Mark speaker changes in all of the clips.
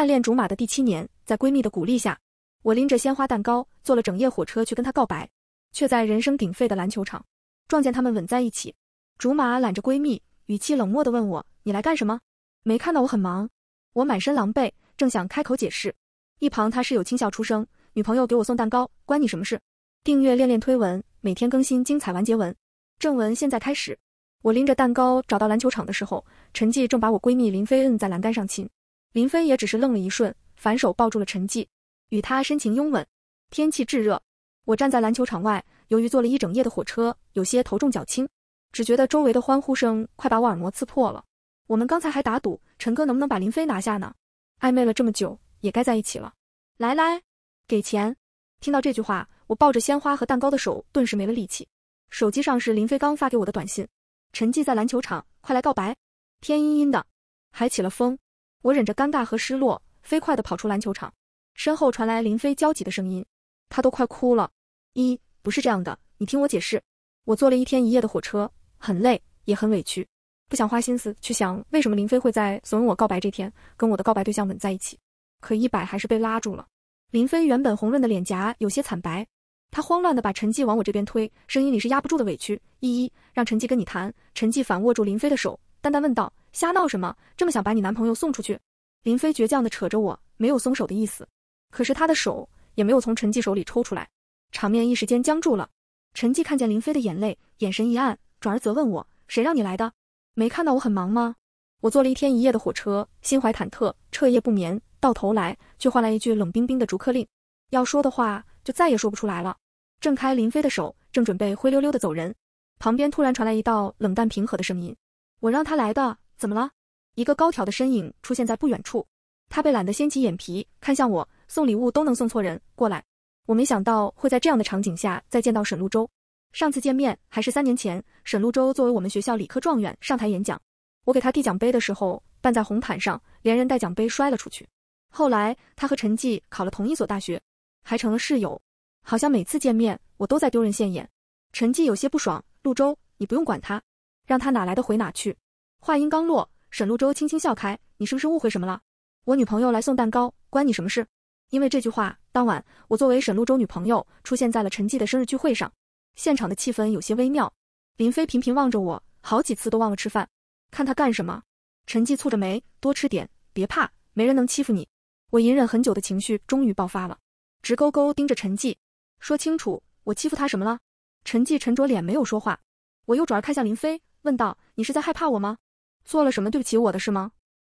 Speaker 1: 暗恋竹马的第七年，在闺蜜的鼓励下，我拎着鲜花蛋糕，坐了整夜火车去跟他告白，却在人声鼎沸的篮球场撞见他们吻在一起。竹马揽着闺蜜，语气冷漠地问我：“你来干什么？没看到我很忙？”我满身狼狈，正想开口解释，一旁他室友轻笑出声：“女朋友给我送蛋糕，关你什么事？”订阅恋恋推文，每天更新精彩完结文。正文现在开始。我拎着蛋糕找到篮球场的时候，陈记正把我闺蜜林飞摁在栏杆上亲。林飞也只是愣了一瞬，反手抱住了陈记，与他深情拥吻。天气炙热，我站在篮球场外，由于坐了一整夜的火车，有些头重脚轻，只觉得周围的欢呼声快把我耳膜刺破了。我们刚才还打赌，陈哥能不能把林飞拿下呢？暧昧了这么久，也该在一起了。来来，给钱！听到这句话，我抱着鲜花和蛋糕的手顿时没了力气。手机上是林飞刚发给我的短信：陈记在篮球场，快来告白。天阴阴的，还起了风。我忍着尴尬和失落，飞快地跑出篮球场，身后传来林飞焦急的声音，他都快哭了。一不是这样的，你听我解释。我坐了一天一夜的火车，很累，也很委屈，不想花心思去想为什么林飞会在怂恿我告白这天跟我的告白对象吻在一起。可一百还是被拉住了。林飞原本红润的脸颊有些惨白，他慌乱地把陈记往我这边推，声音里是压不住的委屈。一一让陈记跟你谈。陈记反握住林飞的手。淡淡问道：“瞎闹什么？这么想把你男朋友送出去？”林飞倔强的扯着我，没有松手的意思，可是他的手也没有从陈记手里抽出来，场面一时间僵住了。陈记看见林飞的眼泪，眼神一暗，转而责问我：“谁让你来的？没看到我很忙吗？”我坐了一天一夜的火车，心怀忐忑，彻夜不眠，到头来却换来一句冷冰冰的逐客令。要说的话，就再也说不出来了。挣开林飞的手，正准备灰溜溜的走人，旁边突然传来一道冷淡平和的声音。我让他来的，怎么了？一个高挑的身影出现在不远处，他被懒得掀起眼皮看向我。送礼物都能送错人，过来。我没想到会在这样的场景下再见到沈陆洲。上次见面还是三年前，沈陆洲作为我们学校理科状元上台演讲，我给他递奖杯的时候绊在红毯上，连人带奖杯摔了出去。后来他和陈记考了同一所大学，还成了室友，好像每次见面我都在丢人现眼。陈记有些不爽，陆洲，你不用管他。让他哪来的回哪去。话音刚落，沈陆舟轻轻笑开：“你是不是误会什么了？我女朋友来送蛋糕，关你什么事？”因为这句话，当晚我作为沈陆舟女朋友出现在了陈记的生日聚会上。现场的气氛有些微妙，林飞频频望着我，好几次都忘了吃饭。看他干什么？陈记蹙着眉：“多吃点，别怕，没人能欺负你。”我隐忍很久的情绪终于爆发了，直勾勾盯着陈记，说清楚：“我欺负他什么了？”陈记沉着脸没有说话。我又转而看向林飞。问道：“你是在害怕我吗？做了什么对不起我的事吗？”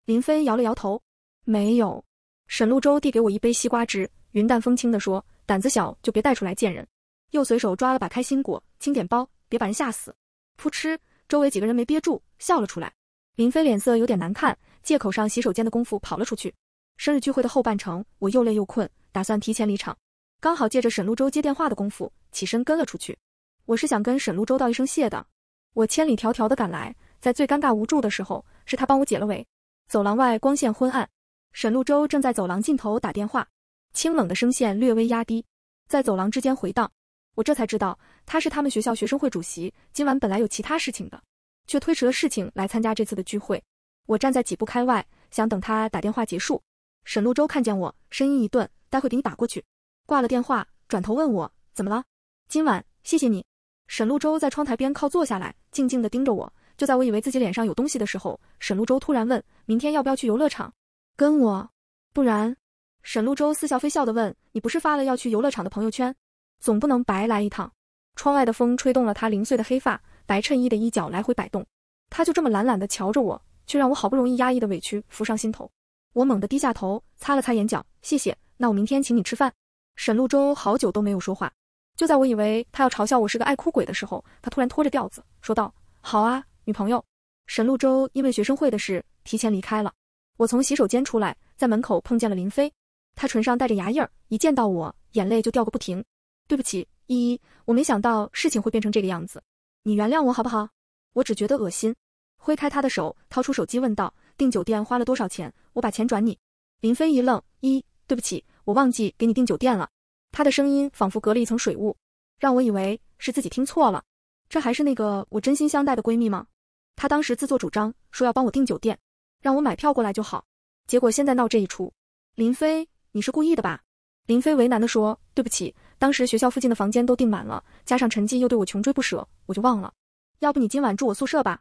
Speaker 1: 林飞摇了摇头，没有。沈露洲递给我一杯西瓜汁，云淡风轻的说：“胆子小就别带出来见人。”又随手抓了把开心果，轻点包，别把人吓死。噗嗤，周围几个人没憋住笑了出来。林飞脸色有点难看，借口上洗手间的功夫跑了出去。生日聚会的后半程，我又累又困，打算提前离场，刚好借着沈露洲接电话的功夫，起身跟了出去。我是想跟沈露洲道一声谢的。我千里迢迢的赶来，在最尴尬无助的时候，是他帮我解了围。走廊外光线昏暗，沈路洲正在走廊尽头打电话，清冷的声线略微压低，在走廊之间回荡。我这才知道他是他们学校学生会主席，今晚本来有其他事情的，却推迟了事情来参加这次的聚会。我站在几步开外，想等他打电话结束。沈路洲看见我，声音一顿，待会给你打过去。挂了电话，转头问我怎么了。今晚谢谢你。沈路洲在窗台边靠坐下来，静静的盯着我。就在我以为自己脸上有东西的时候，沈路洲突然问：“明天要不要去游乐场？”“跟我。”“不然？”沈路洲似笑非笑的问：“你不是发了要去游乐场的朋友圈？总不能白来一趟。”窗外的风吹动了他零碎的黑发，白衬衣的衣角来回摆动。他就这么懒懒的瞧着我，却让我好不容易压抑的委屈浮上心头。我猛地低下头，擦了擦眼角：“谢谢，那我明天请你吃饭。”沈路洲好久都没有说话。就在我以为他要嘲笑我是个爱哭鬼的时候，他突然拖着调子说道：“好啊，女朋友。”沈路洲因为学生会的事提前离开了。我从洗手间出来，在门口碰见了林飞，他唇上带着牙印儿，一见到我眼泪就掉个不停。对不起，依依，我没想到事情会变成这个样子，你原谅我好不好？我只觉得恶心，挥开他的手，掏出手机问道：“订酒店花了多少钱？我把钱转你。”林飞一愣，一对不起，我忘记给你订酒店了。她的声音仿佛隔了一层水雾，让我以为是自己听错了。这还是那个我真心相待的闺蜜吗？她当时自作主张说要帮我订酒店，让我买票过来就好。结果现在闹这一出，林飞，你是故意的吧？林飞为难地说：“对不起，当时学校附近的房间都订满了，加上陈记又对我穷追不舍，我就忘了。要不你今晚住我宿舍吧？”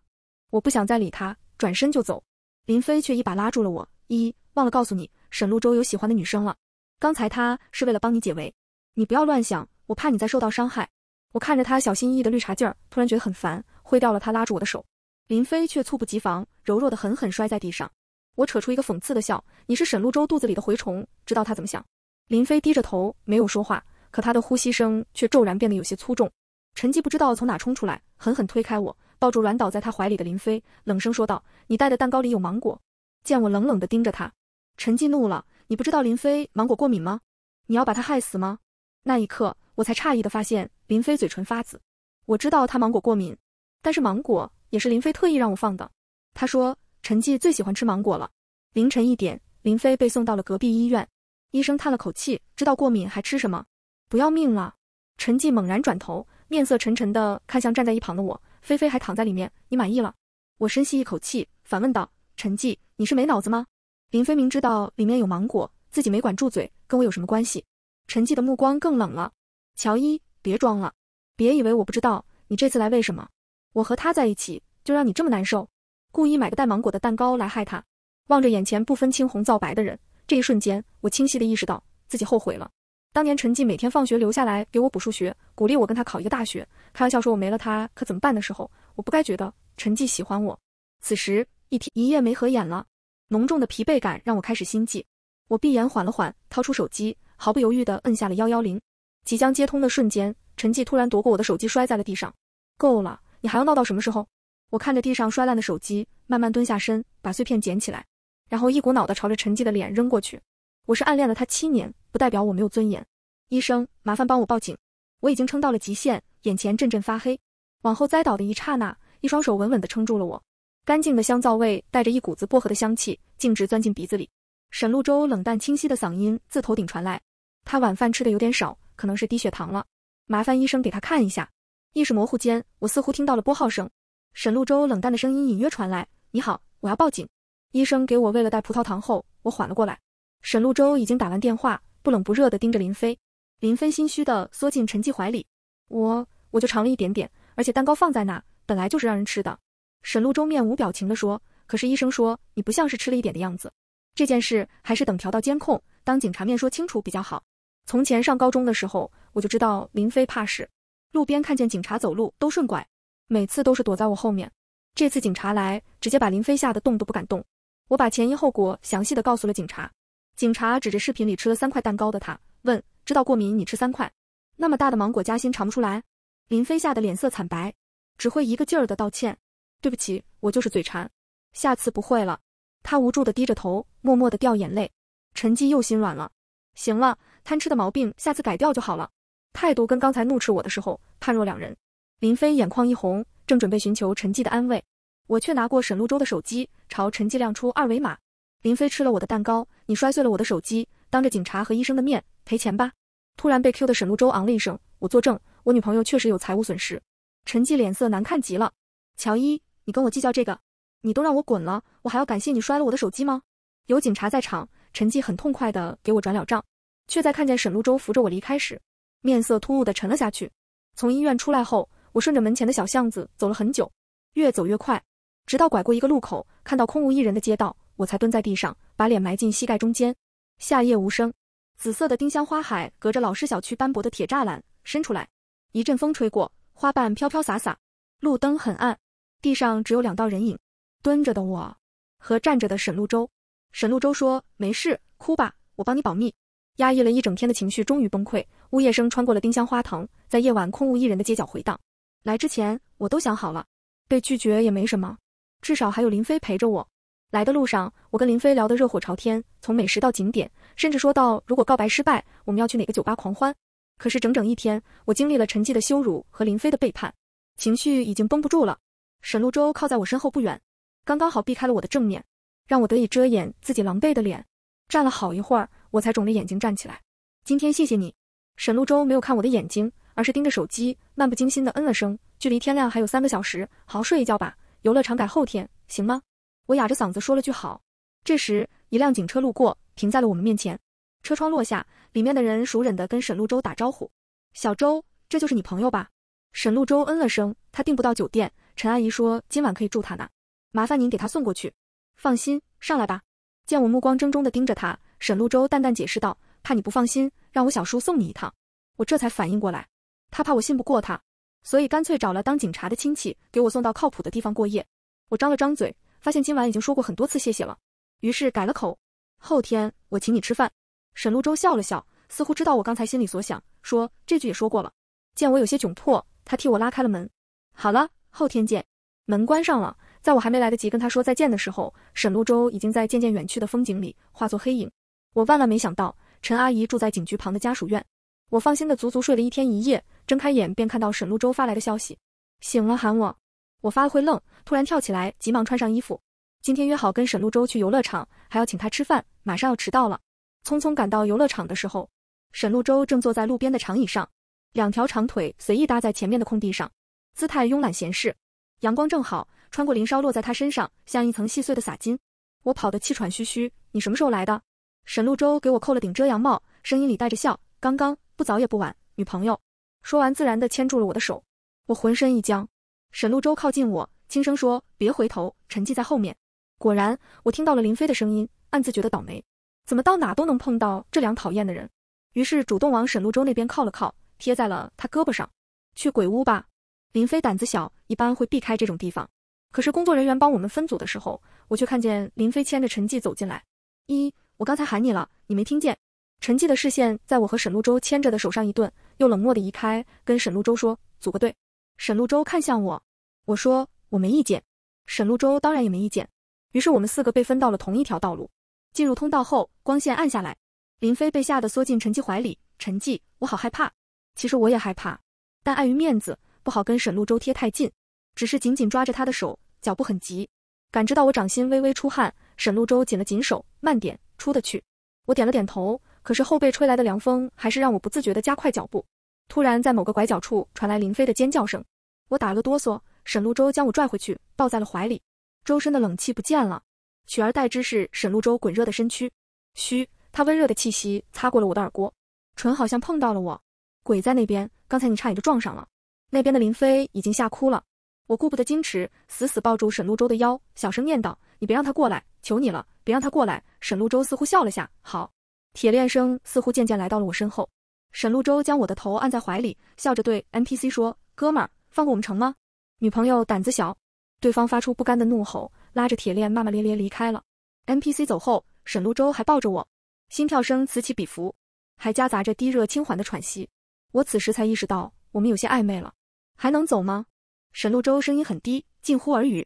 Speaker 1: 我不想再理他，转身就走。林飞却一把拉住了我：“一忘了告诉你，沈路舟有喜欢的女生了。刚才他是为了帮你解围。”你不要乱想，我怕你再受到伤害。我看着他小心翼翼的绿茶劲儿，突然觉得很烦，挥掉了他拉住我的手。林飞却猝不及防，柔弱的狠狠摔在地上。我扯出一个讽刺的笑：“你是沈陆洲肚子里的蛔虫，知道他怎么想？”林飞低着头没有说话，可他的呼吸声却骤然变得有些粗重。陈记不知道从哪冲出来，狠狠推开我，抱住软倒在他怀里的林飞，冷声说道：“你带的蛋糕里有芒果。”见我冷冷的盯着他，陈记怒了：“你不知道林飞芒果过敏吗？你要把他害死吗？”那一刻，我才诧异的发现林飞嘴唇发紫。我知道他芒果过敏，但是芒果也是林飞特意让我放的。他说陈记最喜欢吃芒果了。凌晨一点，林飞被送到了隔壁医院，医生叹了口气，知道过敏还吃什么，不要命了。陈记猛然转头，面色沉沉的看向站在一旁的我。菲菲还躺在里面，你满意了？我深吸一口气，反问道：“陈记，你是没脑子吗？林飞明知道里面有芒果，自己没管住嘴，跟我有什么关系？”陈寂的目光更冷了。乔伊，别装了，别以为我不知道你这次来为什么。我和他在一起，就让你这么难受？故意买个带芒果的蛋糕来害他？望着眼前不分青红皂白的人，这一瞬间，我清晰的意识到自己后悔了。当年陈寂每天放学留下来给我补数学，鼓励我跟他考一个大学，开玩笑说我没了他可怎么办的时候，我不该觉得陈寂喜欢我。此时，一天一夜没合眼了，浓重的疲惫感让我开始心悸。我闭眼缓了缓，掏出手机。毫不犹豫地摁下了幺幺零，即将接通的瞬间，陈记突然夺过我的手机摔在了地上。够了，你还要闹到什么时候？我看着地上摔烂的手机，慢慢蹲下身，把碎片捡起来，然后一股脑的朝着陈记的脸扔过去。我是暗恋了他七年，不代表我没有尊严。医生，麻烦帮我报警，我已经撑到了极限，眼前阵阵发黑，往后栽倒的一刹那，一双手稳稳地撑住了我。干净的香皂味带着一股子薄荷的香气，径直钻进鼻子里。沈陆洲冷淡清晰的嗓音自头顶传来，他晚饭吃的有点少，可能是低血糖了，麻烦医生给他看一下。意识模糊间，我似乎听到了拨号声，沈路洲冷淡的声音隐约传来：“你好，我要报警。”医生给我喂了袋葡萄糖后，我缓了过来。沈路洲已经打完电话，不冷不热的盯着林飞。林飞心虚的缩进陈记怀里：“我我就尝了一点点，而且蛋糕放在那，本来就是让人吃的。”沈路洲面无表情的说：“可是医生说你不像是吃了一点的样子。”这件事还是等调到监控，当警察面说清楚比较好。从前上高中的时候，我就知道林飞怕事，路边看见警察走路都顺拐，每次都是躲在我后面。这次警察来，直接把林飞吓得动都不敢动。我把前因后果详细的告诉了警察。警察指着视频里吃了三块蛋糕的他问：“知道过敏你吃三块，那么大的芒果夹心尝不出来？”林飞吓得脸色惨白，只会一个劲儿的道歉：“对不起，我就是嘴馋，下次不会了。”他无助的低着头，默默的掉眼泪。陈记又心软了，行了，贪吃的毛病下次改掉就好了。态度跟刚才怒斥我的时候判若两人。林飞眼眶一红，正准备寻求陈记的安慰，我却拿过沈路洲的手机，朝陈记亮出二维码。林飞吃了我的蛋糕，你摔碎了我的手机，当着警察和医生的面赔钱吧。突然被 Q 的沈路洲昂了一声：“我作证，我女朋友确实有财务损失。”陈记脸色难看极了。乔伊，你跟我计较这个？你都让我滚了，我还要感谢你摔了我的手机吗？有警察在场，陈记很痛快的给我转了账，却在看见沈陆洲扶着我离开时，面色突兀的沉了下去。从医院出来后，我顺着门前的小巷子走了很久，越走越快，直到拐过一个路口，看到空无一人的街道，我才蹲在地上，把脸埋进膝盖中间。夏夜无声，紫色的丁香花海隔着老式小区斑驳的铁栅栏伸出来，一阵风吹过，花瓣飘飘洒洒。路灯很暗，地上只有两道人影。蹲着的我，和站着的沈陆周。沈陆周说：“没事，哭吧，我帮你保密。”压抑了一整天的情绪终于崩溃，呜咽声穿过了丁香花藤，在夜晚空无一人的街角回荡。来之前我都想好了，被拒绝也没什么，至少还有林飞陪着我。来的路上，我跟林飞聊得热火朝天，从美食到景点，甚至说到如果告白失败，我们要去哪个酒吧狂欢。可是整整一天，我经历了沉寂的羞辱和林飞的背叛，情绪已经绷不住了。沈陆周靠在我身后不远。刚刚好避开了我的正面，让我得以遮掩自己狼狈的脸。站了好一会儿，我才肿着眼睛站起来。今天谢谢你，沈陆洲没有看我的眼睛，而是盯着手机，漫不经心的嗯了声。距离天亮还有三个小时，好好睡一觉吧。游乐场改后天行吗？我哑着嗓子说了句好。这时，一辆警车路过，停在了我们面前，车窗落下，里面的人熟忍的跟沈陆洲打招呼：“小周，这就是你朋友吧？”沈陆洲嗯了声。他订不到酒店，陈阿姨说今晚可以住他那。麻烦您给他送过去，放心，上来吧。见我目光怔怔地盯着他，沈陆洲淡淡解释道：“怕你不放心，让我小叔送你一趟。”我这才反应过来，他怕我信不过他，所以干脆找了当警察的亲戚给我送到靠谱的地方过夜。我张了张嘴，发现今晚已经说过很多次谢谢了，于是改了口：“后天我请你吃饭。”沈陆洲笑了笑，似乎知道我刚才心里所想，说这句也说过了。见我有些窘迫，他替我拉开了门。好了，后天见。门关上了。在我还没来得及跟他说再见的时候，沈陆洲已经在渐渐远去的风景里化作黑影。我万万没想到，陈阿姨住在警局旁的家属院。我放心的足足睡了一天一夜，睁开眼便看到沈陆洲发来的消息：醒了喊我。我发了会愣，突然跳起来，急忙穿上衣服。今天约好跟沈陆洲去游乐场，还要请他吃饭，马上要迟到了。匆匆赶到游乐场的时候，沈陆洲正坐在路边的长椅上，两条长腿随意搭在前面的空地上，姿态慵懒闲适。阳光正好。穿过林梢，落在他身上，像一层细碎的洒金。我跑得气喘吁吁。你什么时候来的？沈路洲给我扣了顶遮阳帽，声音里带着笑。刚刚，不早也不晚。女朋友。说完，自然地牵住了我的手。我浑身一僵。沈路洲靠近我，轻声说：“别回头，沉寂在后面。”果然，我听到了林飞的声音，暗自觉得倒霉，怎么到哪都能碰到这两讨厌的人？于是主动往沈路洲那边靠了靠，贴在了他胳膊上。去鬼屋吧。林飞胆子小，一般会避开这种地方。可是工作人员帮我们分组的时候，我却看见林飞牵着陈记走进来。一，我刚才喊你了，你没听见？陈记的视线在我和沈陆洲牵着的手上一顿，又冷漠的移开，跟沈陆洲说：“组个队。”沈陆洲看向我，我说：“我没意见。”沈陆洲当然也没意见。于是我们四个被分到了同一条道路。进入通道后，光线暗下来，林飞被吓得缩进陈记怀里。陈记，我好害怕。其实我也害怕，但碍于面子，不好跟沈陆洲贴太近，只是紧紧抓着他的手。脚步很急，感知到我掌心微微出汗，沈露洲紧了紧手，慢点，出得去。我点了点头，可是后背吹来的凉风还是让我不自觉地加快脚步。突然，在某个拐角处传来林飞的尖叫声，我打了个哆嗦，沈露洲将我拽回去，抱在了怀里，周身的冷气不见了，取而代之是沈露洲滚热的身躯。嘘，他温热的气息擦过了我的耳郭，唇好像碰到了我。鬼在那边，刚才你差点就撞上了。那边的林飞已经吓哭了。我顾不得矜持，死死抱住沈陆洲的腰，小声念道：“你别让他过来，求你了，别让他过来。”沈陆洲似乎笑了下，好。铁链声似乎渐渐来到了我身后。沈陆洲将我的头按在怀里，笑着对 NPC 说：“哥们，放过我们成吗？”女朋友胆子小，对方发出不甘的怒吼，拉着铁链骂骂咧咧离开了。NPC 走后，沈陆洲还抱着我，心跳声此起彼伏，还夹杂着低热轻缓的喘息。我此时才意识到，我们有些暧昧了。还能走吗？沈陆周声音很低，近乎耳语。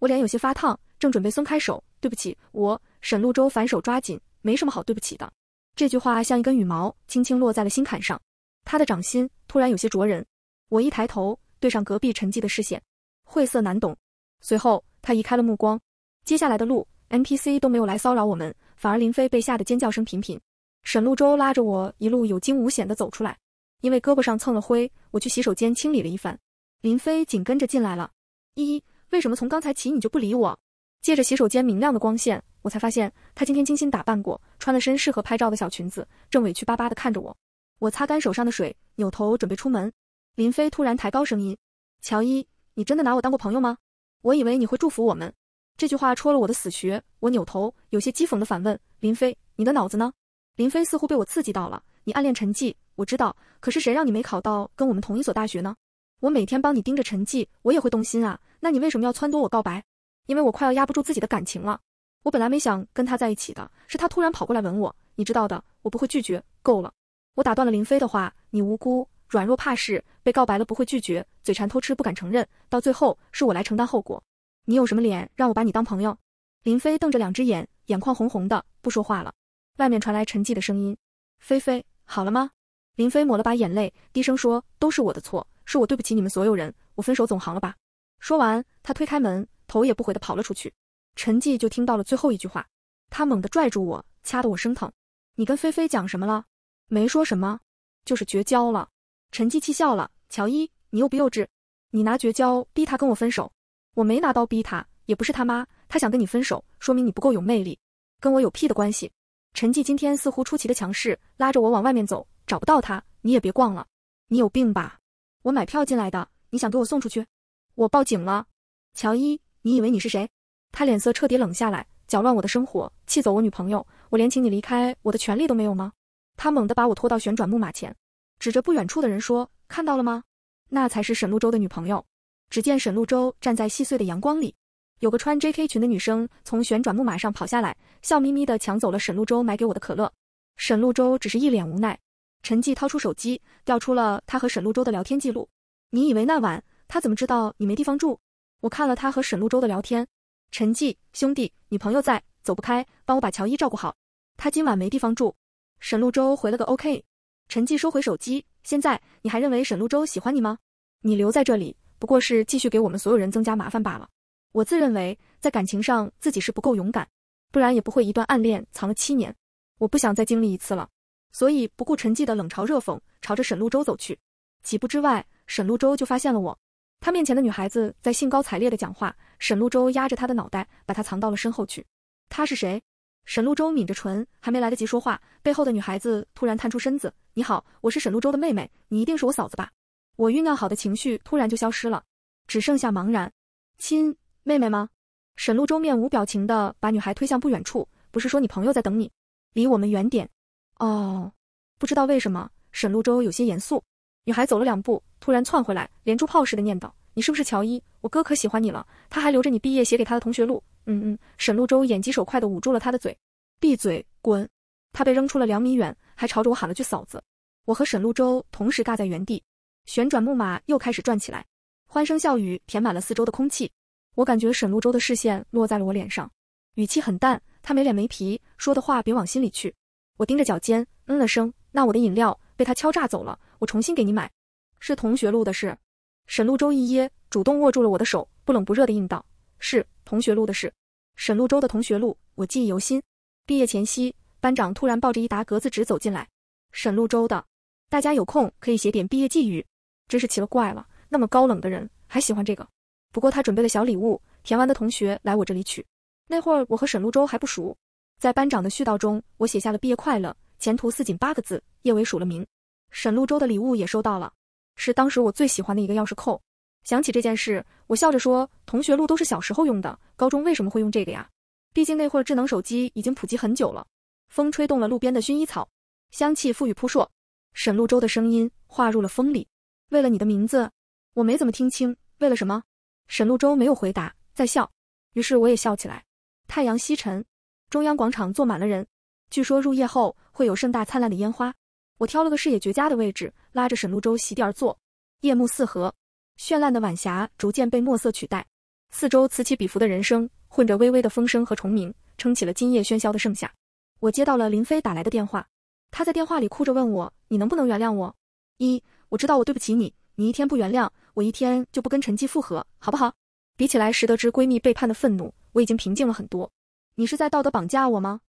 Speaker 1: 我脸有些发烫，正准备松开手，对不起，我。沈陆周反手抓紧，没什么好对不起的。这句话像一根羽毛，轻轻落在了心坎上。他的掌心突然有些灼人，我一抬头，对上隔壁沉寂的视线，晦涩难懂。随后他移开了目光。接下来的路，NPC 都没有来骚扰我们，反而林飞被吓得尖叫声频频。沈陆周拉着我一路有惊无险的走出来，因为胳膊上蹭了灰，我去洗手间清理了一番。林飞紧跟着进来了。依依，为什么从刚才起你就不理我？借着洗手间明亮的光线，我才发现她今天精心打扮过，穿了身适合拍照的小裙子，正委屈巴巴地看着我。我擦干手上的水，扭头准备出门。林飞突然抬高声音：“乔伊，你真的拿我当过朋友吗？我以为你会祝福我们。”这句话戳了我的死穴。我扭头，有些讥讽的反问：“林飞，你的脑子呢？”林飞似乎被我刺激到了：“你暗恋陈寂，我知道，可是谁让你没考到跟我们同一所大学呢？”我每天帮你盯着陈寂，我也会动心啊。那你为什么要撺掇我告白？因为我快要压不住自己的感情了。我本来没想跟他在一起的，是他突然跑过来吻我，你知道的，我不会拒绝。够了，我打断了林飞的话。你无辜，软弱怕事，被告白了不会拒绝，嘴馋偷吃不敢承认，到最后是我来承担后果。你有什么脸让我把你当朋友？林飞瞪着两只眼，眼眶红红的，不说话了。外面传来陈寂的声音，菲菲，好了吗？林飞抹了把眼泪，低声说，都是我的错。是我对不起你们所有人，我分手总行了吧？说完，他推开门，头也不回的跑了出去。陈记就听到了最后一句话，他猛地拽住我，掐得我生疼。你跟菲菲讲什么了？没说什么，就是绝交了。陈记气笑了，乔伊，你幼不幼稚？你拿绝交逼他跟我分手？我没拿刀逼他，也不是他妈，他想跟你分手，说明你不够有魅力，跟我有屁的关系。陈记今天似乎出奇的强势，拉着我往外面走。找不到他，你也别逛了，你有病吧？我买票进来的，你想给我送出去？我报警了，乔伊，你以为你是谁？他脸色彻底冷下来，搅乱我的生活，气走我女朋友，我连请你离开我的权利都没有吗？他猛地把我拖到旋转木马前，指着不远处的人说：“看到了吗？那才是沈露洲的女朋友。”只见沈露洲站在细碎的阳光里，有个穿 J K 裙的女生从旋转木马上跑下来，笑眯眯地抢走了沈露洲买给我的可乐。沈露洲只是一脸无奈。陈记掏出手机，调出了他和沈陆洲的聊天记录。你以为那晚他怎么知道你没地方住？我看了他和沈陆洲的聊天。陈记兄弟，女朋友在，走不开，帮我把乔伊照顾好。他今晚没地方住。沈陆洲回了个 OK。陈记收回手机。现在你还认为沈陆洲喜欢你吗？你留在这里，不过是继续给我们所有人增加麻烦罢了。我自认为在感情上自己是不够勇敢，不然也不会一段暗恋藏了七年。我不想再经历一次了。所以不顾陈寂的冷嘲热讽，朝着沈陆洲走去。几步之外，沈陆洲就发现了我。他面前的女孩子在兴高采烈地讲话。沈陆洲压着他的脑袋，把他藏到了身后去。他是谁？沈陆洲抿着唇，还没来得及说话，背后的女孩子突然探出身子：“你好，我是沈陆洲的妹妹，你一定是我嫂子吧？”我酝酿好的情绪突然就消失了，只剩下茫然。亲妹妹吗？沈陆洲面无表情地把女孩推向不远处。不是说你朋友在等你，离我们远点。哦，不知道为什么，沈陆周有些严肃。女孩走了两步，突然窜回来，连珠炮似的念叨：“你是不是乔伊？我哥可喜欢你了，他还留着你毕业写给他的同学录。”嗯嗯。沈路周眼疾手快的捂住了他的嘴：“闭嘴，滚！”他被扔出了两米远，还朝着我喊了句“嫂子”。我和沈路周同时尬在原地。旋转木马又开始转起来，欢声笑语填满了四周的空气。我感觉沈路周的视线落在了我脸上，语气很淡。他没脸没皮，说的话别往心里去。我盯着脚尖，嗯了声。那我的饮料被他敲诈走了，我重新给你买。是同学录的事。沈路周一噎，主动握住了我的手，不冷不热的应道：“是同学录的事。”沈路舟的同学录，我记忆犹新。毕业前夕，班长突然抱着一沓格子纸走进来。沈路舟的，大家有空可以写点毕业寄语。真是奇了怪了，那么高冷的人还喜欢这个。不过他准备了小礼物，填完的同学来我这里取。那会我和沈路舟还不熟。在班长的絮叨中，我写下了“毕业快乐，前途似锦”八个字。叶伟数了名，沈露洲的礼物也收到了，是当时我最喜欢的一个钥匙扣。想起这件事，我笑着说：“同学录都是小时候用的，高中为什么会用这个呀？毕竟那会儿智能手机已经普及很久了。”风吹动了路边的薰衣草，香气馥郁扑朔。沈露洲的声音化入了风里。为了你的名字，我没怎么听清。为了什么？沈露洲没有回答，在笑。于是我也笑起来。太阳西沉。中央广场坐满了人，据说入夜后会有盛大灿烂的烟花。我挑了个视野绝佳的位置，拉着沈露洲席地而坐。夜幕四合，绚烂的晚霞逐渐被墨色取代，四周此起彼伏的人声，混着微微的风声和虫鸣，撑起了今夜喧嚣的盛夏。我接到了林飞打来的电话，她在电话里哭着问我：“你能不能原谅我？一，我知道我对不起你，你一天不原谅我，一天就不跟陈记复合，好不好？”比起来时得知闺蜜背叛的愤怒，我已经平静了很多。你是在道德绑架我吗？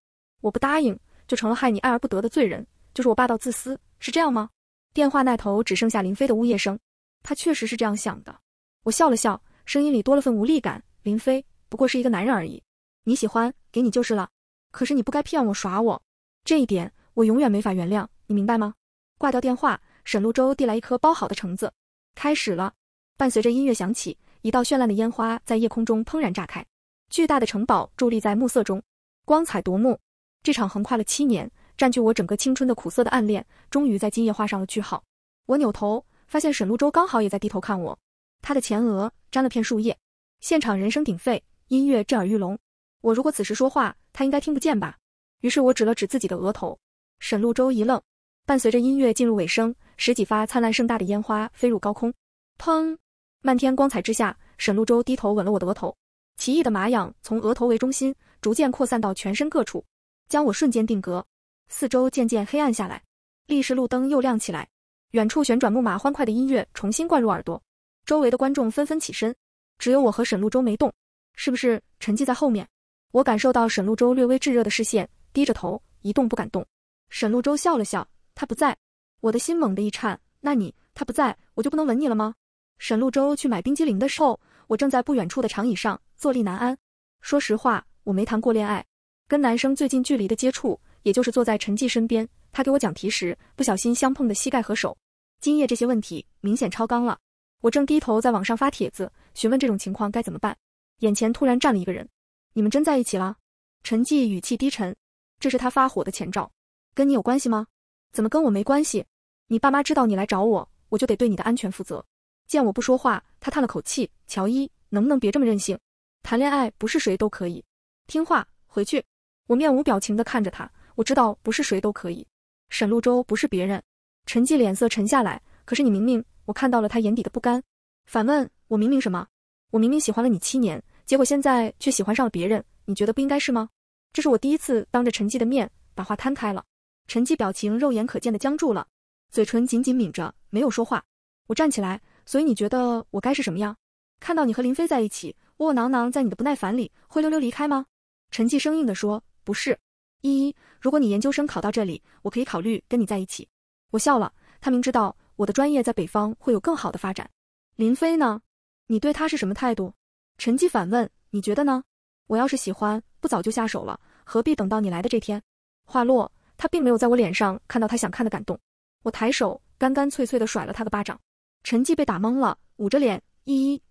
Speaker 1: 我不答应，就成了害你爱而不得的罪人，就是我霸道自私，是这样吗？电话那头只剩下林飞的呜咽声，他确实是这样想的。我笑了笑，声音里多了份无力感。林飞不过是一个男人而已，你喜欢给你就是了。可是你不该骗我耍我，这一点我永远没法原谅。你明白吗？挂掉电话，沈陆洲递来一颗包好的橙子。开始了，伴随着音乐响起，一道绚烂的烟花在夜空中砰然炸开。巨大的城堡伫立在暮色中，光彩夺目。这场横跨了七年，占据我整个青春的苦涩的暗恋，终于在今夜画上了句号。我扭头，发现沈露洲刚好也在低头看我，他的前额沾了片树叶。现场人声鼎沸，音乐震耳欲聋。我如果此时说话，他应该听不见吧？于是我指了指自己的额头。沈露洲一愣。伴随着音乐进入尾声，十几发灿烂盛大的烟花飞入高空，砰！漫天光彩之下，沈露洲低头吻了我的额头。奇异的麻痒从额头为中心逐渐扩散到全身各处，将我瞬间定格。四周渐渐黑暗下来，立时路灯又亮起来，远处旋转木马欢快的音乐重新灌入耳朵，周围的观众纷纷起身，只有我和沈露周没动。是不是？沉寂在后面，我感受到沈露周略微炙热的视线，低着头一动不敢动。沈露周笑了笑，他不在。我的心猛地一颤，那你他不在，我就不能吻你了吗？沈露周去买冰激凌的时候，我正在不远处的长椅上。坐立难安。说实话，我没谈过恋爱，跟男生最近距离的接触，也就是坐在陈寂身边，他给我讲题时不小心相碰的膝盖和手。今夜这些问题明显超纲了。我正低头在网上发帖子，询问这种情况该怎么办，眼前突然站了一个人。你们真在一起了？陈寂语气低沉，这是他发火的前兆。跟你有关系吗？怎么跟我没关系？你爸妈知道你来找我，我就得对你的安全负责。见我不说话，他叹了口气。乔伊，能不能别这么任性？谈恋爱不是谁都可以，听话回去。我面无表情地看着他，我知道不是谁都可以。沈陆洲不是别人。陈继脸色沉下来，可是你明明，我看到了他眼底的不甘。反问我明明什么？我明明喜欢了你七年，结果现在却喜欢上了别人，你觉得不应该是吗？这是我第一次当着陈继的面把话摊开了。陈继表情肉眼可见的僵住了，嘴唇紧紧抿着，没有说话。我站起来，所以你觉得我该是什么样？看到你和林飞在一起。窝囊囊在你的不耐烦里灰溜溜离开吗？陈记生硬地说：“不是，依依，如果你研究生考到这里，我可以考虑跟你在一起。”我笑了，他明知道我的专业在北方会有更好的发展。林飞呢？你对他是什么态度？陈记反问：“你觉得呢？”我要是喜欢，不早就下手了，何必等到你来的这天？话落，他并没有在我脸上看到他想看的感动。我抬手，干干脆脆地甩了他个巴掌。陈记被打懵了，捂着脸，依依。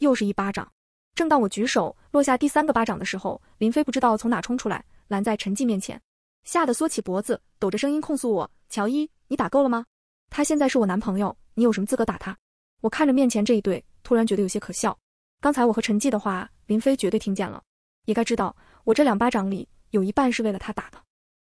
Speaker 1: 又是一巴掌。正当我举手落下第三个巴掌的时候，林飞不知道从哪冲出来，拦在陈记面前，吓得缩起脖子，抖着声音控诉我：“乔伊，你打够了吗？他现在是我男朋友，你有什么资格打他？”我看着面前这一对，突然觉得有些可笑。刚才我和陈记的话，林飞绝对听见了，也该知道我这两巴掌里有一半是为了他打的。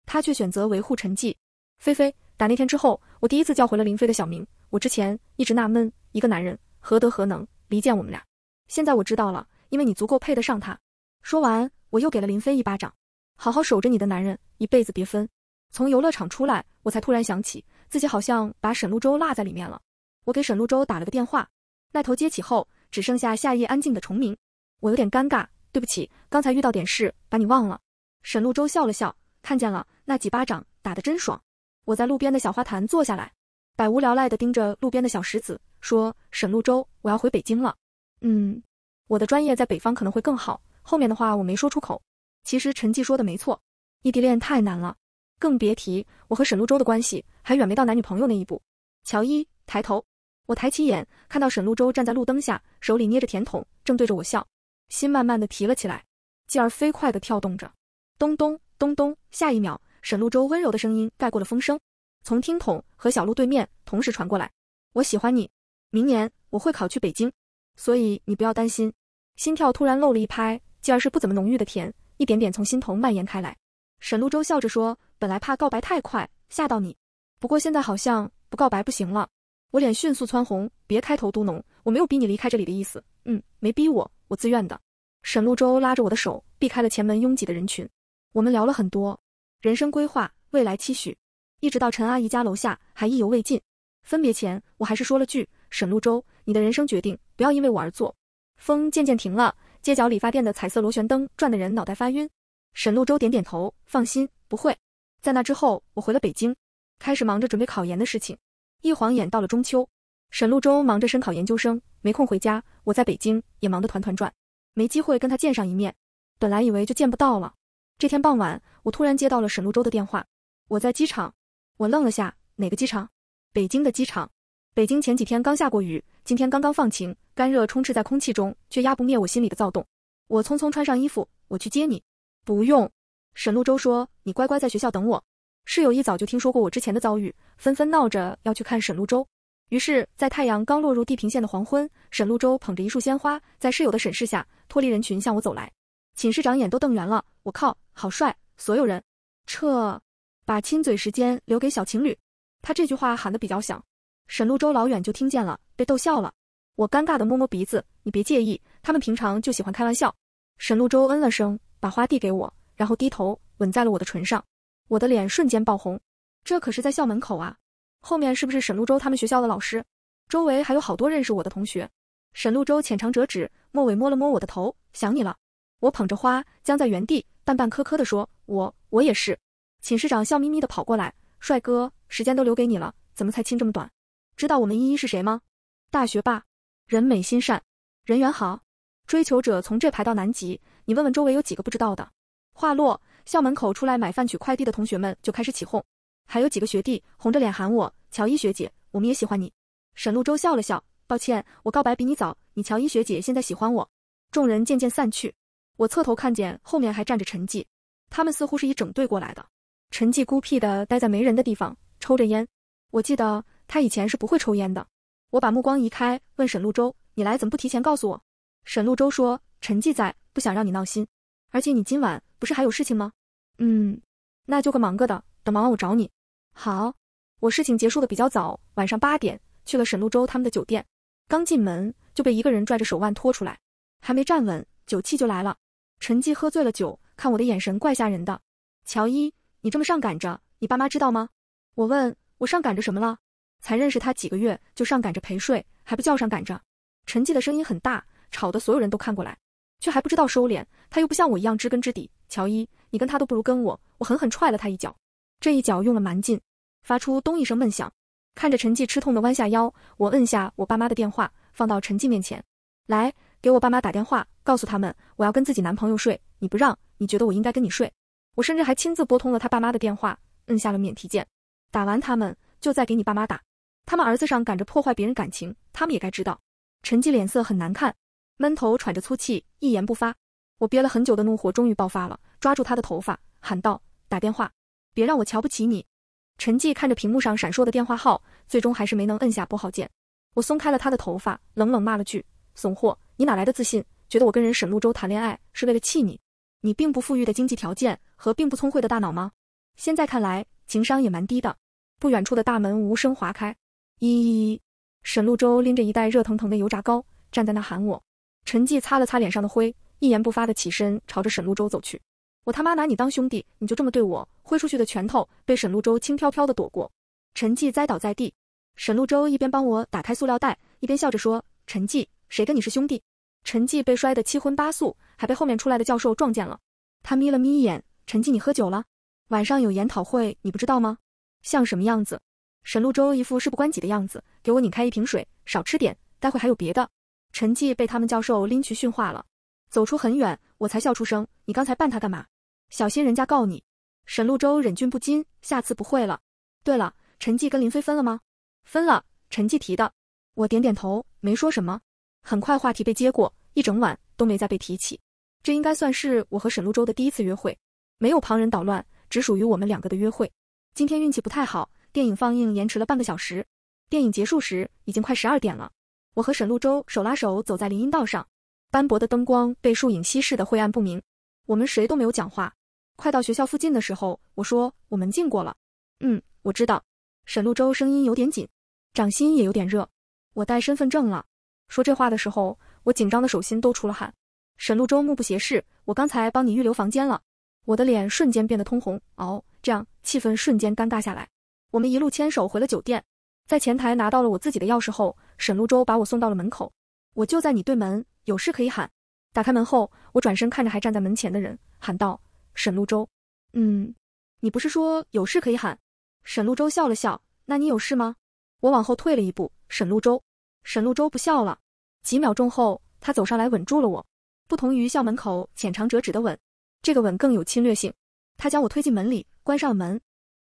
Speaker 1: 他却选择维护陈记。菲菲，打那天之后，我第一次叫回了林飞的小名。我之前一直纳闷，一个男人何德何能离间我们俩。现在我知道了，因为你足够配得上他。说完，我又给了林飞一巴掌。好好守着你的男人，一辈子别分。从游乐场出来，我才突然想起自己好像把沈陆洲落在里面了。我给沈陆洲打了个电话，那头接起后，只剩下夏夜安静的虫鸣。我有点尴尬，对不起，刚才遇到点事，把你忘了。沈陆洲笑了笑，看见了那几巴掌，打得真爽。我在路边的小花坛坐下来，百无聊赖地盯着路边的小石子，说：“沈陆洲，我要回北京了。”嗯，我的专业在北方可能会更好。后面的话我没说出口。其实陈季说的没错，异地恋太难了，更别提我和沈陆洲的关系还远没到男女朋友那一步。乔伊抬头，我抬起眼，看到沈陆洲站在路灯下，手里捏着甜筒，正对着我笑，心慢慢的提了起来，继而飞快的跳动着。咚咚咚咚，下一秒，沈陆洲温柔的声音盖过了风声，从听筒和小路对面同时传过来：“我喜欢你，明年我会考去北京。”所以你不要担心，心跳突然漏了一拍，继而是不怎么浓郁的甜，一点点从心头蔓延开来。沈露舟笑着说：“本来怕告白太快吓到你，不过现在好像不告白不行了。”我脸迅速蹿红，别开头嘟哝，我没有逼你离开这里的意思，嗯，没逼我，我自愿的。沈露舟拉着我的手，避开了前门拥挤的人群。我们聊了很多，人生规划、未来期许，一直到陈阿姨家楼下还意犹未尽。分别前，我还是说了句：“沈露舟，你的人生决定。”不要因为我而做。风渐渐停了，街角理发店的彩色螺旋灯转的人脑袋发晕。沈露周点点头，放心，不会。在那之后，我回了北京，开始忙着准备考研的事情。一晃眼到了中秋，沈露周忙着申考研究生，没空回家。我在北京也忙得团团转，没机会跟他见上一面。本来以为就见不到了。这天傍晚，我突然接到了沈露周的电话，我在机场。我愣了下，哪个机场？北京的机场。北京前几天刚下过雨，今天刚刚放晴，干热充斥在空气中，却压不灭我心里的躁动。我匆匆穿上衣服，我去接你。不用，沈陆周说，你乖乖在学校等我。室友一早就听说过我之前的遭遇，纷纷闹着要去看沈陆周。于是，在太阳刚落入地平线的黄昏，沈陆周捧着一束鲜花，在室友的审视下，脱离人群向我走来。寝室长眼都瞪圆了，我靠，好帅！所有人，撤，把亲嘴时间留给小情侣。他这句话喊得比较响。沈路洲老远就听见了，被逗笑了。我尴尬地摸摸鼻子，你别介意，他们平常就喜欢开玩笑。沈路洲嗯了声，把花递给我，然后低头吻在了我的唇上。我的脸瞬间爆红，这可是在校门口啊！后面是不是沈路洲他们学校的老师？周围还有好多认识我的同学。沈路舟浅尝辄止，末尾摸了摸我的头，想你了。我捧着花僵在原地，半半磕磕的说，我我也是。寝室长笑眯眯的跑过来，帅哥，时间都留给你了，怎么才亲这么短？知道我们依依是谁吗？大学霸，人美心善，人缘好，追求者从这排到南极。你问问周围有几个不知道的。话落，校门口出来买饭取快递的同学们就开始起哄，还有几个学弟红着脸喊我乔一学姐，我们也喜欢你。沈露周笑了笑，抱歉，我告白比你早。你乔一学姐现在喜欢我。众人渐渐散去，我侧头看见后面还站着陈寂，他们似乎是一整队过来的。陈寂孤僻的待在没人的地方抽着烟。我记得。他以前是不会抽烟的，我把目光移开，问沈陆周：“你来怎么不提前告诉我？”沈陆周说：“陈继在不想让你闹心，而且你今晚不是还有事情吗？”“嗯，那就个忙个的，等忙完我找你。”“好，我事情结束的比较早，晚上八点去了沈陆周他们的酒店，刚进门就被一个人拽着手腕拖出来，还没站稳，酒气就来了。陈继喝醉了酒，看我的眼神怪吓人的。乔伊，你这么上赶着，你爸妈知道吗？”我问：“我上赶着什么了？”才认识他几个月，就上赶着陪睡，还不叫上赶着。陈寂的声音很大，吵得所有人都看过来，却还不知道收敛。他又不像我一样知根知底。乔伊，你跟他都不如跟我。我狠狠踹了他一脚，这一脚用了蛮劲，发出咚一声闷响。看着陈寂吃痛的弯下腰，我摁下我爸妈的电话，放到陈寂面前，来，给我爸妈打电话，告诉他们我要跟自己男朋友睡，你不让，你觉得我应该跟你睡。我甚至还亲自拨通了他爸妈的电话，摁下了免提键，打完他们，就再给你爸妈打。他们儿子上赶着破坏别人感情，他们也该知道。陈寂脸色很难看，闷头喘着粗气，一言不发。我憋了很久的怒火终于爆发了，抓住他的头发喊道：“打电话！别让我瞧不起你！”陈寂看着屏幕上闪烁的电话号，最终还是没能按下拨号键。我松开了他的头发，冷冷骂了句：“怂货！你哪来的自信？觉得我跟人沈露洲谈恋爱是为了气你？你并不富裕的经济条件和并不聪慧的大脑吗？现在看来，情商也蛮低的。”不远处的大门无声划开。一，沈陆洲拎着一袋热腾腾的油炸糕站在那喊我。陈记擦了擦脸上的灰，一言不发的起身朝着沈陆洲走去。我他妈拿你当兄弟，你就这么对我？挥出去的拳头被沈陆洲轻飘飘的躲过，陈记栽倒在地。沈陆洲一边帮我打开塑料袋，一边笑着说：“陈记，谁跟你是兄弟？”陈记被摔得七荤八素，还被后面出来的教授撞见了。他眯了眯眼：“陈记，你喝酒了？晚上有研讨会，你不知道吗？像什么样子？”沈陆洲一副事不关己的样子，给我拧开一瓶水，少吃点，待会还有别的。陈记被他们教授拎去训话了，走出很远，我才笑出声。你刚才绊他干嘛？小心人家告你！沈路洲忍俊不禁，下次不会了。对了，陈记跟林飞分了吗？分了。陈记提的，我点点头，没说什么。很快话题被接过，一整晚都没再被提起。这应该算是我和沈路洲的第一次约会，没有旁人捣乱，只属于我们两个的约会。今天运气不太好。电影放映延迟了半个小时，电影结束时已经快十二点了。我和沈露洲手拉手走在林荫道上，斑驳的灯光被树影稀释的晦暗不明。我们谁都没有讲话。快到学校附近的时候，我说我们进过了。嗯，我知道。沈露洲声音有点紧，掌心也有点热。我带身份证了。说这话的时候，我紧张的手心都出了汗。沈露洲目不斜视。我刚才帮你预留房间了。我的脸瞬间变得通红。哦，这样，气氛瞬间尴尬下来。我们一路牵手回了酒店，在前台拿到了我自己的钥匙后，沈陆洲把我送到了门口。我就在你对门，有事可以喊。打开门后，我转身看着还站在门前的人，喊道：“沈陆洲，嗯，你不是说有事可以喊？”沈陆洲笑了笑：“那你有事吗？”我往后退了一步。沈陆洲，沈陆洲不笑了。几秒钟后，他走上来吻住了我。不同于校门口浅尝辄止的吻，这个吻更有侵略性。他将我推进门里，关上门。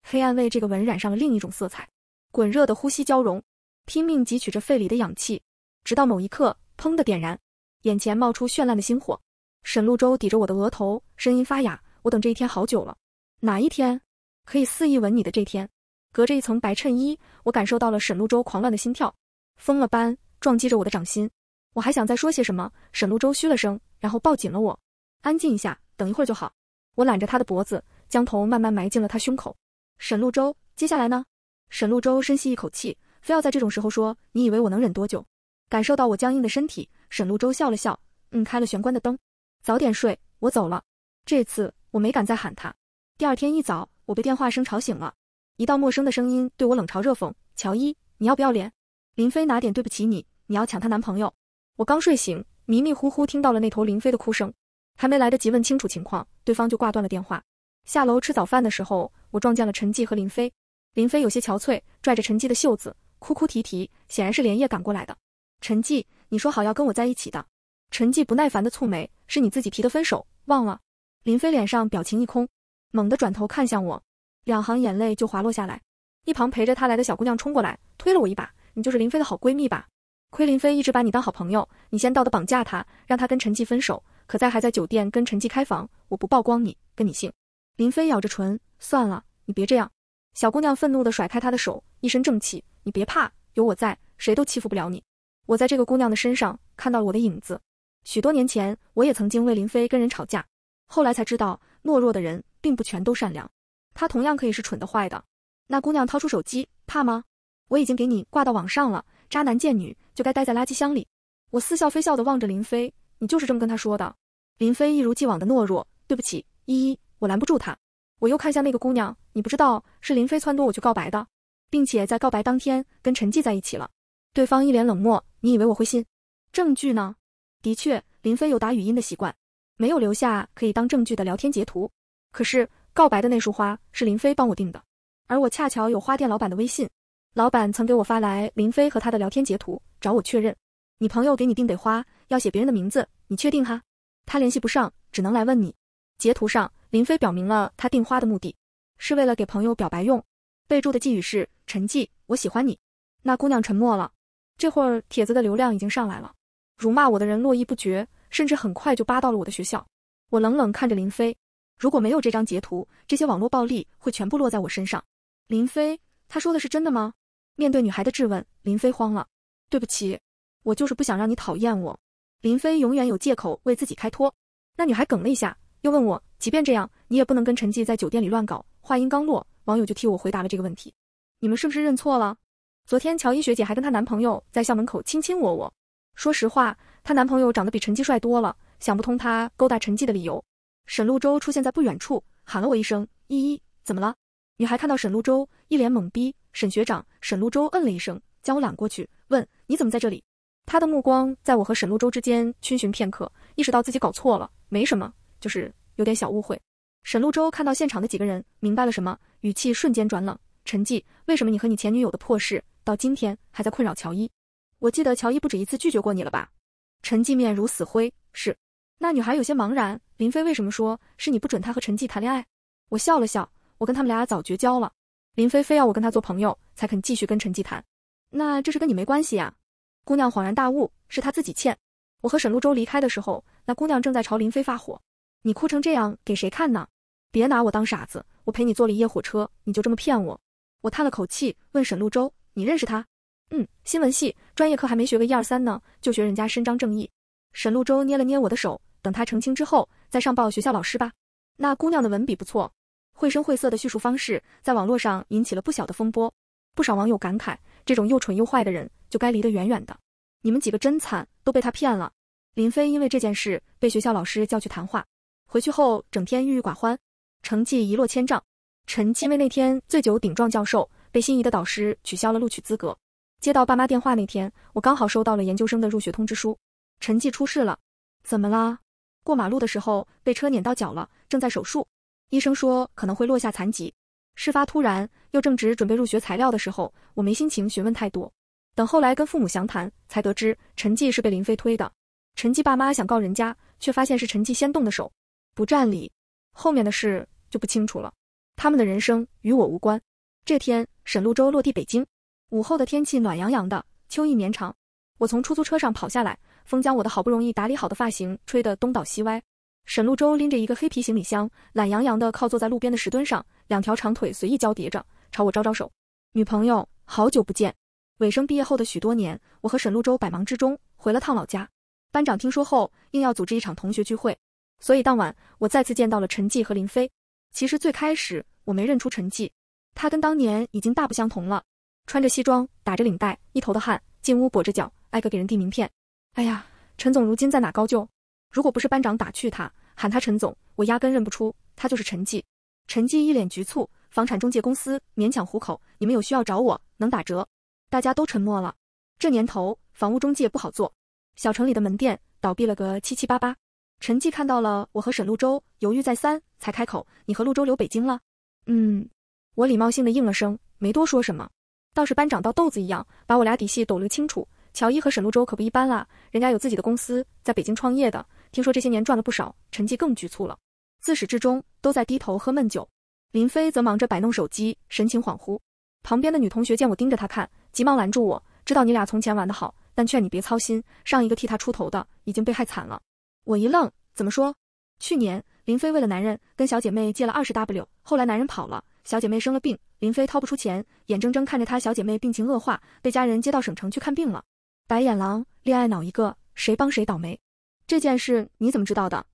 Speaker 1: 黑暗为这个吻染上了另一种色彩，滚热的呼吸交融，拼命汲取着肺里的氧气，直到某一刻，砰的点燃，眼前冒出绚烂的星火。沈露洲抵着我的额头，声音发哑：“我等这一天好久了，哪一天可以肆意吻你的这天？”隔着一层白衬衣，我感受到了沈露洲狂乱的心跳，疯了般撞击着我的掌心。我还想再说些什么，沈露洲嘘了声，然后抱紧了我，安静一下，等一会儿就好。我揽着他的脖子，将头慢慢埋进了他胸口。沈陆洲，接下来呢？沈陆洲深吸一口气，非要在这种时候说，你以为我能忍多久？感受到我僵硬的身体，沈陆洲笑了笑，嗯，开了玄关的灯，早点睡，我走了。这次我没敢再喊他。第二天一早，我被电话声吵醒了，一道陌生的声音对我冷嘲热讽：“乔伊，你要不要脸？”林飞哪点对不起你？你要抢她男朋友？我刚睡醒，迷迷糊糊听到了那头林飞的哭声，还没来得及问清楚情况，对方就挂断了电话。下楼吃早饭的时候，我撞见了陈记和林飞。林飞有些憔悴，拽着陈记的袖子，哭哭啼啼，显然是连夜赶过来的。陈记，你说好要跟我在一起的。陈记不耐烦的蹙眉：“是你自己提的分手，忘了。”林飞脸上表情一空，猛地转头看向我，两行眼泪就滑落下来。一旁陪着他来的小姑娘冲过来，推了我一把：“你就是林飞的好闺蜜吧？亏林飞一直把你当好朋友，你先道德绑架他，让他跟陈记分手，可在还在酒店跟陈记开房，我不曝光你，跟你姓。”林飞咬着唇，算了，你别这样。小姑娘愤怒地甩开她的手，一身正气，你别怕，有我在，谁都欺负不了你。我在这个姑娘的身上看到了我的影子。许多年前，我也曾经为林飞跟人吵架，后来才知道，懦弱的人并不全都善良，他同样可以是蠢的、坏的。那姑娘掏出手机，怕吗？我已经给你挂到网上了，渣男贱女就该待在垃圾箱里。我似笑非笑地望着林飞，你就是这么跟他说的。林飞一如既往的懦弱，对不起，依依。我拦不住他。我又看向那个姑娘，你不知道是林飞撺掇我去告白的，并且在告白当天跟陈记在一起了。对方一脸冷漠，你以为我会信？证据呢？的确，林飞有打语音的习惯，没有留下可以当证据的聊天截图。可是告白的那束花是林飞帮我订的，而我恰巧有花店老板的微信，老板曾给我发来林飞和他的聊天截图，找我确认。你朋友给你订的花要写别人的名字，你确定哈？他联系不上，只能来问你。截图上。林飞表明了他订花的目的，是为了给朋友表白用。备注的寄语是：“陈记，我喜欢你。”那姑娘沉默了。这会儿帖子的流量已经上来了，辱骂我的人络绎不绝，甚至很快就扒到了我的学校。我冷冷看着林飞。如果没有这张截图，这些网络暴力会全部落在我身上。林飞，他说的是真的吗？面对女孩的质问，林飞慌了：“对不起，我就是不想让你讨厌我。”林飞永远有借口为自己开脱。那女孩哽了一下。又问我，即便这样，你也不能跟陈记在酒店里乱搞。话音刚落，网友就替我回答了这个问题。你们是不是认错了？昨天乔伊学姐还跟她男朋友在校门口卿卿我我。说实话，她男朋友长得比陈记帅多了，想不通她勾搭陈记的理由。沈陆洲出现在不远处，喊了我一声：“依依，怎么了？”女孩看到沈陆洲，一脸懵逼。沈学长，沈陆洲嗯了一声，将我揽过去，问：“你怎么在这里？”他的目光在我和沈陆洲之间逡巡片刻，意识到自己搞错了，没什么。就是有点小误会。沈陆洲看到现场的几个人，明白了什么，语气瞬间转冷。陈记，为什么你和你前女友的破事到今天还在困扰乔伊？我记得乔伊不止一次拒绝过你了吧？陈记面如死灰。是。那女孩有些茫然。林飞为什么说，是你不准他和陈记谈恋爱？我笑了笑，我跟他们俩早绝交了。林飞非要我跟他做朋友，才肯继续跟陈记谈。那这是跟你没关系啊。姑娘恍然大悟，是他自己欠。我和沈陆洲离开的时候，那姑娘正在朝林飞发火。你哭成这样给谁看呢？别拿我当傻子！我陪你坐了一夜火车，你就这么骗我？我叹了口气，问沈露洲：“你认识他？”“嗯，新闻系专业课还没学个一二三呢，就学人家伸张正义。”沈露洲捏了捏我的手，等他澄清之后再上报学校老师吧。那姑娘的文笔不错，绘声绘色的叙述方式在网络上引起了不小的风波。不少网友感慨：“这种又蠢又坏的人，就该离得远远的。”你们几个真惨，都被他骗了。林飞因为这件事被学校老师叫去谈话。回去后整天郁郁寡欢，成绩一落千丈。陈因为那天醉酒顶撞教授，被心仪的导师取消了录取资格。接到爸妈电话那天，我刚好收到了研究生的入学通知书。陈继出事了，怎么啦？过马路的时候被车碾到脚了，正在手术。医生说可能会落下残疾。事发突然，又正值准备入学材料的时候，我没心情询问太多。等后来跟父母详谈，才得知陈继是被林飞推的。陈继爸妈想告人家，却发现是陈继先动的手。不占理，后面的事就不清楚了。他们的人生与我无关。这天，沈露洲落地北京，午后的天气暖洋洋的，秋意绵长。我从出租车上跑下来，风将我的好不容易打理好的发型吹得东倒西歪。沈露洲拎着一个黑皮行李箱，懒洋洋地靠坐在路边的石墩上，两条长腿随意交叠着，朝我招招手：“女朋友，好久不见。”尾声毕业后的许多年，我和沈露洲百忙之中回了趟老家。班长听说后，硬要组织一场同学聚会。所以当晚，我再次见到了陈记和林飞。其实最开始我没认出陈记，他跟当年已经大不相同了，穿着西装，打着领带，一头的汗，进屋跛着脚，挨个给人递名片。哎呀，陈总如今在哪高就？如果不是班长打趣他喊他陈总，我压根认不出他就是陈记。陈记一脸局促，房产中介公司勉强糊口，你们有需要找我，能打折。大家都沉默了。这年头，房屋中介不好做，小城里的门店倒闭了个七七八八。陈记看到了我和沈陆周，犹豫再三才开口：“你和陆周留北京了？”嗯，我礼貌性的应了声，没多说什么。倒是班长倒豆子一样，把我俩底细抖个清楚。乔伊和沈陆周可不一般啦，人家有自己的公司，在北京创业的，听说这些年赚了不少。陈记更局促了，自始至终都在低头喝闷酒。林飞则忙着摆弄手机，神情恍惚。旁边的女同学见我盯着他看，急忙拦住我：“知道你俩从前玩得好，但劝你别操心。上一个替他出头的，已经被害惨了。”我一愣，怎么说？去年林飞为了男人跟小姐妹借了二十 w，后来男人跑了，小姐妹生了病，林飞掏不出钱，眼睁睁看着他小姐妹病情恶化，被家人接到省城去看病了。白眼狼，恋爱脑一个，谁帮谁倒霉。这件事你怎么知道的？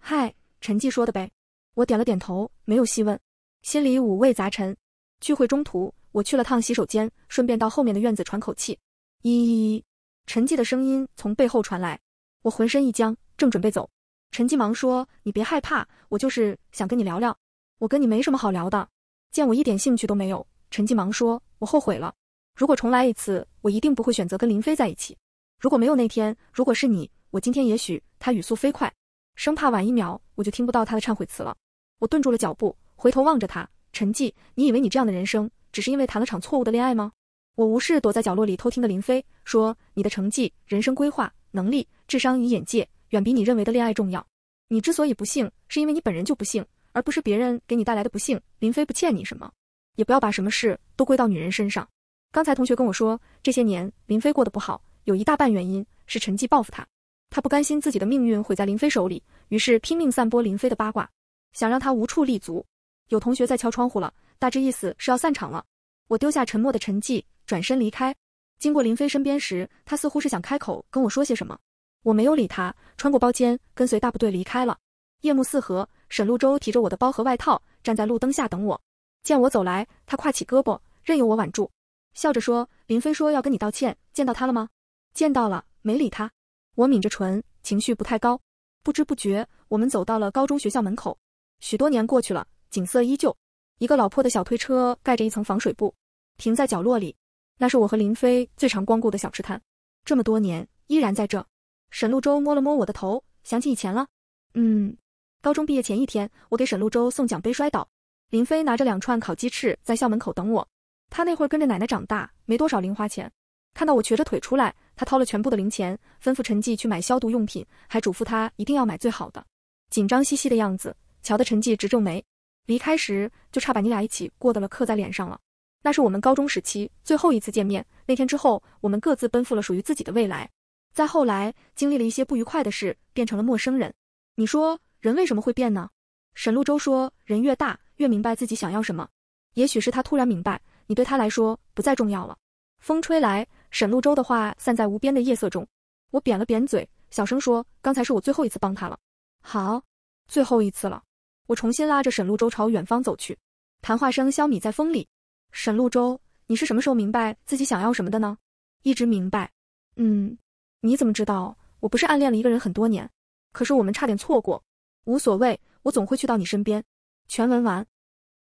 Speaker 1: 嗨，陈记说的呗。我点了点头，没有细问，心里五味杂陈。聚会中途，我去了趟洗手间，顺便到后面的院子喘口气。咦，陈记的声音从背后传来，我浑身一僵。正准备走，陈继忙说：“你别害怕，我就是想跟你聊聊。我跟你没什么好聊的。”见我一点兴趣都没有，陈继忙说：“我后悔了，如果重来一次，我一定不会选择跟林飞在一起。如果没有那天，如果是你，我今天也许……”他语速飞快，生怕晚一秒我就听不到他的忏悔词了。我顿住了脚步，回头望着他。陈继，你以为你这样的人生，只是因为谈了场错误的恋爱吗？我无视躲在角落里偷听的林飞，说：“你的成绩、人生规划、能力、智商与眼界。”远比你认为的恋爱重要。你之所以不幸，是因为你本人就不幸，而不是别人给你带来的不幸。林飞不欠你什么，也不要把什么事都归到女人身上。刚才同学跟我说，这些年林飞过得不好，有一大半原因是陈记报复他，他不甘心自己的命运毁在林飞手里，于是拼命散播林飞的八卦，想让他无处立足。有同学在敲窗户了，大致意思是要散场了。我丢下沉默的陈记，转身离开。经过林飞身边时，他似乎是想开口跟我说些什么，我没有理他。穿过包间，跟随大部队离开了。夜幕四合，沈路舟提着我的包和外套，站在路灯下等我。见我走来，他挎起胳膊，任由我挽住，笑着说：“林飞说要跟你道歉，见到他了吗？”“见到了，没理他。”我抿着唇，情绪不太高。不知不觉，我们走到了高中学校门口。许多年过去了，景色依旧。一个老破的小推车，盖着一层防水布，停在角落里。那是我和林飞最常光顾的小吃摊，这么多年依然在这。沈陆周摸了摸我的头，想起以前了。嗯，高中毕业前一天，我给沈陆周送奖杯摔倒，林飞拿着两串烤鸡翅在校门口等我。他那会跟着奶奶长大，没多少零花钱。看到我瘸着腿出来，他掏了全部的零钱，吩咐陈记去买消毒用品，还嘱咐他一定要买最好的，紧张兮兮的样子，瞧得陈记直皱眉。离开时，就差把你俩一起过的了刻在脸上了。那是我们高中时期最后一次见面，那天之后，我们各自奔赴了属于自己的未来。再后来，经历了一些不愉快的事，变成了陌生人。你说人为什么会变呢？沈陆洲说：“人越大，越明白自己想要什么。也许是他突然明白，你对他来说不再重要了。”风吹来，沈陆洲的话散在无边的夜色中。我扁了扁嘴，小声说：“刚才是我最后一次帮他了，好，最后一次了。”我重新拉着沈陆洲朝远方走去，谈话声消弭在风里。沈陆洲，你是什么时候明白自己想要什么的呢？一直明白。嗯。你怎么知道我不是暗恋了一个人很多年？可是我们差点错过，无所谓，我总会去到你身边。全文完。